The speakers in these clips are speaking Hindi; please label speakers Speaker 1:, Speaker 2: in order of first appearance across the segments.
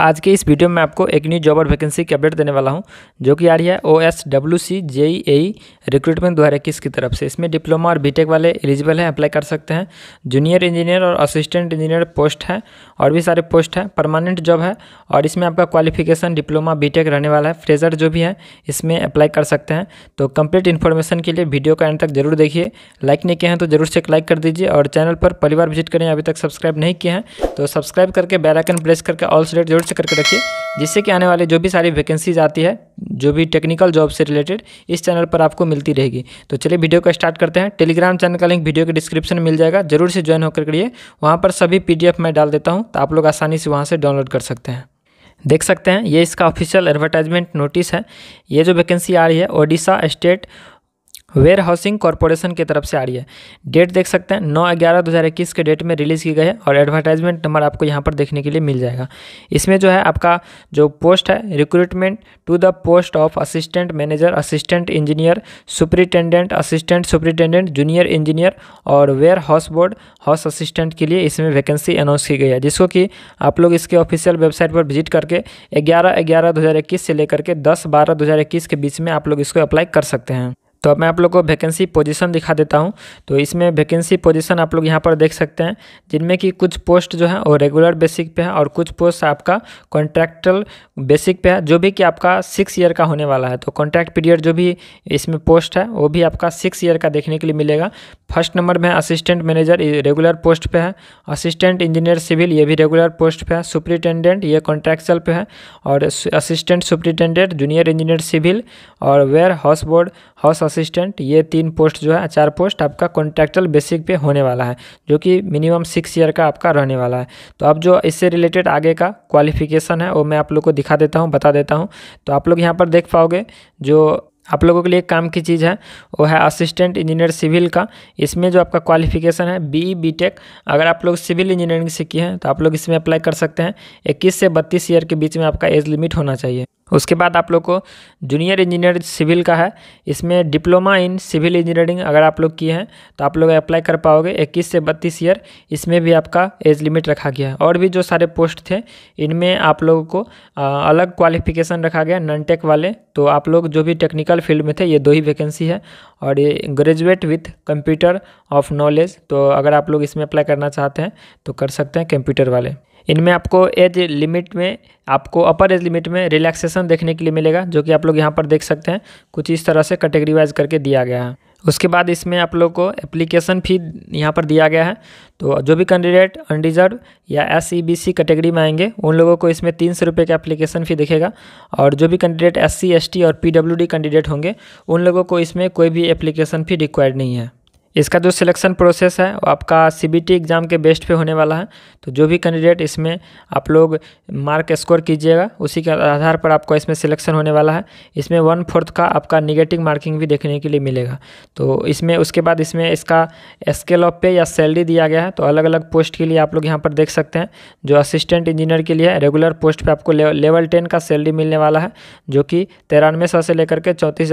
Speaker 1: आज के इस वीडियो में आपको एक न्यू जॉब और वैकेंसी की अपडेट देने वाला हूं जो कि आ रही है O S W C J E recruitment दो हज़ार इक्कीस की तरफ से इसमें डिप्लोमा और बीटेक वाले एलिजिबल हैं अप्लाई कर सकते हैं जूनियर इंजीनियर और असिस्टेंट इंजीनियर पोस्ट है और भी सारे पोस्ट हैं परमानेंट जॉब है और इसमें आपका क्वालिफिकेशन डिप्लोमा बी रहने वाला है फ्रेजर जो भी है इसमें अप्लाई कर सकते हैं तो कंप्लीट इन्फॉर्मेशन के लिए वीडियो का एंड तक जरूर देखिए लाइक नहीं किए हैं तो जरूर से एक लाइक कर दीजिए और चैनल पर पहली बार विजिट करें अभी तक सब्सक्राइब नहीं किए हैं तो सब्सक्राइब करके बेलाइकन प्रेस करके ऑल सिलेक्ट सर्च करके रखिए जिससे कि आने वाले जो भी सारी वैकेंसीज आती है जो भी टेक्निकल जॉब से रिलेटेड इस चैनल पर आपको मिलती रहेगी तो चलिए वीडियो को स्टार्ट करते हैं टेलीग्राम चैनल का लिंक वीडियो के डिस्क्रिप्शन में मिल जाएगा जरूर से ज्वाइन होकर करिए वहाँ पर सभी पी मैं डाल देता हूँ तो आप लोग आसानी से वहाँ से डाउनलोड कर सकते हैं देख सकते हैं ये इसका ऑफिशियल एडवर्टाइजमेंट नोटिस है ये जो वैकेंसी आ रही है Odisha state warehousing corporation की तरफ से आ रही है डेट देख सकते हैं नौ ग्यारह दो हज़ार इक्कीस के डेट में रिलीज़ की गई है और एडवर्टाइजमेंट नंबर आपको यहाँ पर देखने के लिए मिल जाएगा इसमें जो है आपका जो पोस्ट है recruitment to the post of assistant manager assistant engineer superintendent assistant superintendent junior engineer और warehouse board house assistant के लिए इसमें वैकेंसी अनाउंस की गई है जिसको कि आप लोग इसके ऑफिशियल वेबसाइट पर विजिट करके ग्यारह ग्यारह दो हज़ार इक्कीस से लेकर के दस बारह दो हज़ार इक्कीस के बीच में आप लोग इसको अप्लाई कर सकते हैं तो अब मैं आप लोग को वैकेंसी पोजीशन दिखा देता हूँ तो इसमें वैकेंसी पोजीशन आप लोग यहाँ पर देख सकते हैं जिनमें कि कुछ पोस्ट जो है वो रेगुलर बेसिक पे है और कुछ पोस्ट आपका कॉन्ट्रैक्टल बेसिक पे है जो भी कि आपका सिक्स ईयर का होने वाला है तो कॉन्ट्रैक्ट पीरियड जो भी इसमें पोस्ट है वो भी आपका सिक्स ईयर का देखने के लिए मिलेगा फर्स्ट नंबर में असिस्टेंट मैनेजर रेगुलर पोस्ट पर है असिस्टेंट इंजीनियर सिविल ये भी रेगुलर पोस्ट पर है सुप्रिटेंडेंट ये कॉन्ट्रैक्चुअल पे है और assistant superintendent junior engineer civil और warehouse board house assistant ये तीन पोस्ट जो है चार पोस्ट आपका कॉन्ट्रैक्टल बेसिक पे होने वाला है जो कि मिनिमम सिक्स ईयर का आपका रहने वाला है तो अब जो इससे रिलेटेड आगे का क्वालिफिकेशन है वो मैं आप लोग को दिखा देता हूँ बता देता हूँ तो आप लोग यहाँ पर देख पाओगे जो आप लोगों के लिए काम की चीज़ है वो है असिस्टेंट इंजीनियर सिविल का इसमें जो आपका क्वालिफिकेशन है बी बी टेक अगर आप लोग सिविल इंजीनियरिंग से किए हैं तो आप लोग इसमें अप्लाई कर सकते हैं इक्कीस से बत्तीस ईयर के बीच में आपका एज लिमिट होना चाहिए उसके बाद आप लोग को जूनियर इंजीनियर सिविल का है इसमें डिप्लोमा इन सिविल इंजीनियरिंग अगर आप लोग किए हैं तो आप लोग अप्लाई कर पाओगे 21 से 32 ईयर इसमें भी आपका एज लिमिट रखा गया है और भी जो सारे पोस्ट थे इनमें आप लोगों को अलग क्वालिफिकेशन रखा गया नॉन टेक वाले तो आप लोग जो भी टेक्निकल फील्ड में थे ये दो ही वैकेंसी है और ये graduate with computer of knowledge तो अगर आप लोग इसमें अप्लाई करना चाहते हैं तो कर सकते हैं कंप्यूटर वाले इनमें आपको एज लिमिट में आपको अपर एज लिमिट में रिलैक्सेशन देखने के लिए मिलेगा जो कि आप लोग यहाँ पर देख सकते हैं कुछ इस तरह से कैटेगरी वाइज करके दिया गया है उसके बाद इसमें आप लोग को एप्लीकेशन फी यहाँ पर दिया गया है तो जो भी कैंडिडेट अनडिजर्व या S C B C category में आएंगे उन लोगों को इसमें तीन सौ रुपये का एप्लीकेशन फ़ी दिखेगा और जो भी candidate S C S T और पी डब्ल्यू डी कैंडिडेट होंगे उन लोगों को इसमें कोई भी एप्लीकेशन फ़ी रिक्वायर्ड नहीं है इसका जो सिलेक्शन प्रोसेस है वो आपका सी एग्ज़ाम के बेस्ट पे होने वाला है तो जो भी कैंडिडेट इसमें आप लोग मार्क स्कोर कीजिएगा उसी के आधार पर आपको इसमें सिलेक्शन होने वाला है इसमें वन फोर्थ का आपका निगेटिव मार्किंग भी देखने के लिए मिलेगा तो इसमें उसके बाद इसमें इसका स्केल ऑफ पे या सैलरी दिया गया है तो अलग अलग पोस्ट के लिए आप लोग यहाँ पर देख सकते हैं जो असिस्टेंट इंजीनियर के लिए रेगुलर पोस्ट पर आपको लेवल टेन का सैलरी मिलने वाला है जो कि तिरानवे से लेकर के चौंतीस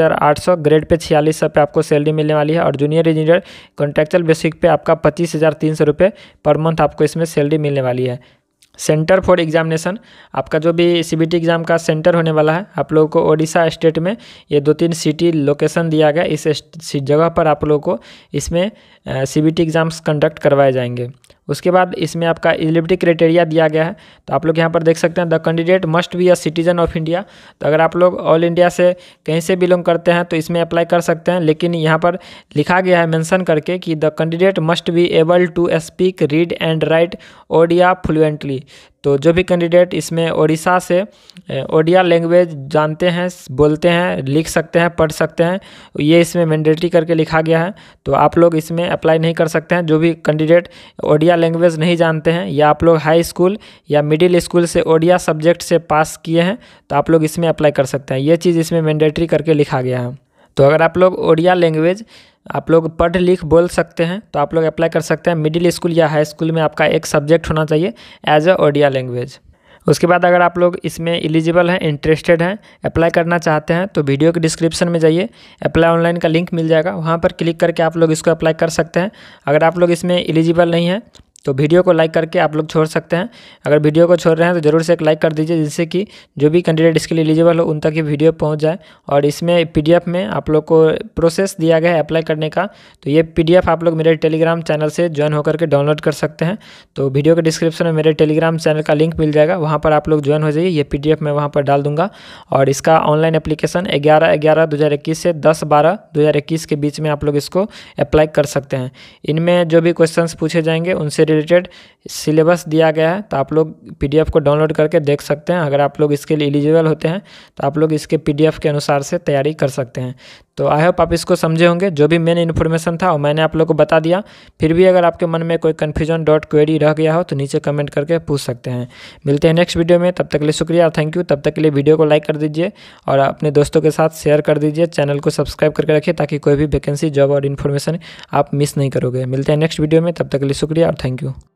Speaker 1: ग्रेड पे छियालीस पे आपको सैलरी मिलने वाली है और जूनियर इंजीनियर कॉन्ट्रेक्चुअल बेसिक पे आपका पच्चीस हज़ार तीन सौ रुपये पर मंथ आपको इसमें सैलरी मिलने वाली है सेंटर फॉर एग्जामिनेशन आपका जो भी टी एग्ज़ाम का सेंटर होने वाला है आप लोगों को ओडिशा स्टेट में ये दो तीन सिटी लोकेशन दिया गया इस जगह पर आप लोगों को इसमें टी एग्ज़ाम्स कंडक्ट करवाए जाएंगे उसके बाद इसमें आपका एलिजिबिलिटी क्राइटेरिया दिया गया है तो आप लोग यहाँ पर देख सकते हैं the candidate must be a citizen of India तो अगर आप लोग ऑल इंडिया से कहीं से बिलोंग करते हैं तो इसमें अप्लाई कर सकते हैं लेकिन यहाँ पर लिखा गया है मेंशन करके कि the candidate must be able to speak read and write Odia fluently तो जो भी कैंडिडेट इसमें ओडिशा से ओडिया लैंग्वेज जानते हैं बोलते हैं लिख सकते हैं पढ़ सकते हैं ये इसमें मैंडेटरी करके लिखा गया है तो आप लोग इसमें अप्लाई नहीं कर सकते हैं जो भी कैंडिडेट ओडिया लैंग्वेज नहीं जानते हैं या आप लोग हाई स्कूल या मिडिल स्कूल से ओडिया सब्जेक्ट से पास किए हैं तो आप लोग इसमें अप्लाई कर सकते हैं ये चीज़ इसमें मैंडेटरी करके लिखा गया है तो अगर आप लोग ओडिया लैंग्वेज आप लोग पढ़ लिख बोल सकते हैं तो आप लोग अप्लाई कर सकते हैं मिडिल स्कूल या हाई स्कूल में आपका एक सब्जेक्ट होना चाहिए एज अ ओडिया लैंग्वेज उसके बाद अगर आप लोग इसमें एलिजिबल हैं इंटरेस्टेड हैं अप्लाई करना चाहते हैं तो वीडियो के डिस्क्रिप्शन में जाइए अप्लाई ऑनलाइन का लिंक मिल जाएगा वहाँ पर क्लिक करके आप लोग इसको अप्लाई कर सकते हैं अगर आप लोग इसमें एलिजिबल नहीं हैं तो वीडियो को लाइक करके आप लोग छोड़ सकते हैं अगर वीडियो को छोड़ रहे हैं तो ज़रूर से एक लाइक कर दीजिए जिससे कि जो भी कैंडिडेट इसके लिए एलिजिबल हो उन तक ये वीडियो पहुंच जाए और इसमें पीडीएफ में आप लोग को प्रोसेस दिया गया है अप्लाई करने का तो ये पीडीएफ आप लोग मेरे टेलीग्राम चैनल से ज्वाइन होकर के डाउनलोड कर सकते हैं तो वीडियो के डिस्क्रिप्शन में मेरे टेलीग्राम चैनल का लिंक मिल जाएगा वहाँ पर आप लोग ज्वाइन हो जाइए ये पी मैं वहाँ पर डाल दूँगा और इसका ऑनलाइन एप्लीकेशन ग्यारह ग्यारह दो से दस बारह दो के बीच में आप लोग इसको अप्लाई कर सकते हैं इनमें जो भी क्वेश्चन पूछे जाएंगे उनसे रिलेटेड सिलेबस दिया गया है तो आप लोग पीडीएफ को डाउनलोड करके देख सकते हैं अगर आप लोग इसके लिए एलिजिबल होते हैं तो आप लोग इसके पीडीएफ के अनुसार से तैयारी कर सकते हैं तो आई होप आप इसको समझे होंगे जो भी मेन इन्फॉर्मेशन था वो मैंने आप लोग को बता दिया फिर भी अगर आपके मन में कोई कन्फ्यूजन डॉट क्वेरी रह गया हो तो नीचे कमेंट करके पूछ सकते हैं मिलते हैं नेक्स्ट वीडियो में तब तक के लिए शुक्रिया थैंक यू तब तक के लिए वीडियो को लाइक कर दीजिए और अपने दोस्तों के साथ शेयर कर दीजिए चैनल को सब्सक्राइब करके रखिए ताकि कोई भी वैकेंसी जॉब और इन्फॉर्मेशन आप मिस नहीं करोगे मिलते हैं नेक्स्ट वीडियो में तब तक के लिए शुक्रिया और थैंक यू